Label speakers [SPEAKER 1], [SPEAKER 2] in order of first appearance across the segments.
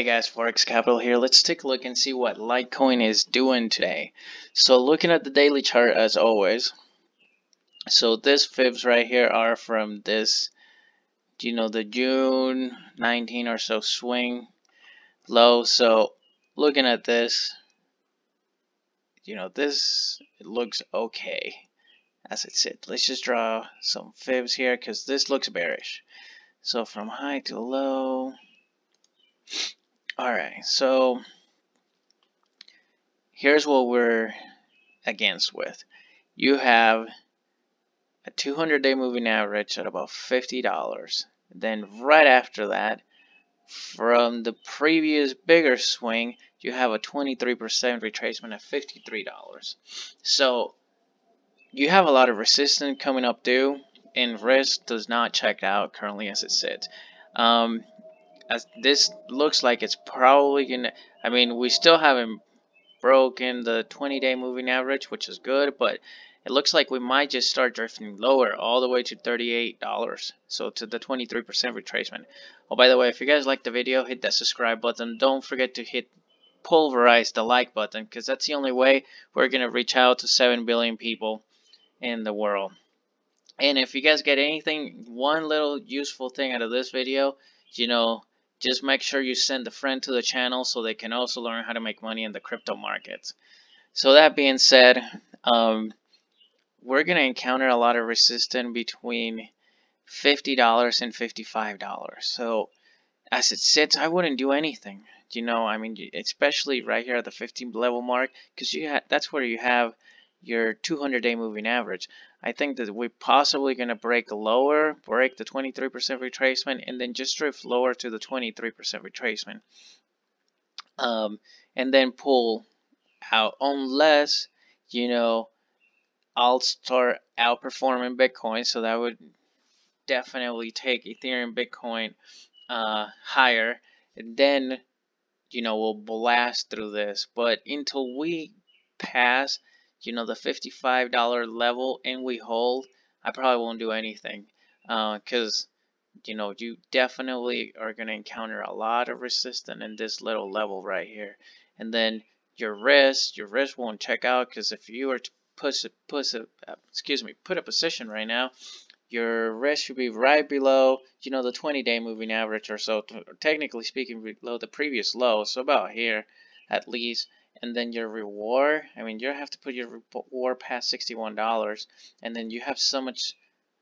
[SPEAKER 1] Hey guys, Forex Capital here. Let's take a look and see what Litecoin is doing today. So looking at the daily chart as always. So these fibs right here are from this, you know, the June 19 or so swing low. So looking at this, you know, this it looks okay as it said. Let's just draw some fibs here because this looks bearish. So from high to low, all right, so here's what we're against with. You have a 200-day moving average at about $50. Then right after that, from the previous bigger swing, you have a 23% retracement at $53. So you have a lot of resistance coming up due, and risk does not check out currently as it sits. Um, as this looks like it's probably gonna I mean we still haven't broken the 20 day moving average which is good but it looks like we might just start drifting lower all the way to $38 so to the 23% retracement oh by the way if you guys like the video hit that subscribe button don't forget to hit pulverize the like button because that's the only way we're gonna reach out to 7 billion people in the world and if you guys get anything one little useful thing out of this video you know just make sure you send a friend to the channel so they can also learn how to make money in the crypto markets. So that being said, um, we're going to encounter a lot of resistance between $50 and $55. So as it sits, I wouldn't do anything. You know, I mean, especially right here at the 15 level mark, because you ha that's where you have your 200 day moving average. I think that we're possibly going to break lower, break the 23% retracement, and then just drift lower to the 23% retracement. Um, and then pull out unless, you know, I'll start outperforming Bitcoin. So that would definitely take Ethereum, Bitcoin uh, higher. And then, you know, we'll blast through this. But until we pass you know, the $55 level and we hold, I probably won't do anything because, uh, you know, you definitely are going to encounter a lot of resistance in this little level right here. And then your wrist, your wrist won't check out because if you were to push, push, uh, excuse me, put a position right now, your wrist should be right below, you know, the 20-day moving average or so, technically speaking, below the previous low, so about here at least and then your reward. I mean, you have to put your reward past $61 and then you have so much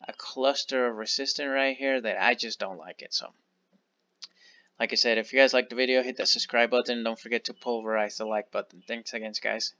[SPEAKER 1] a cluster of resistance right here that I just don't like it. So like I said, if you guys liked the video, hit that subscribe button. Don't forget to pulverize the like button. Thanks again, guys.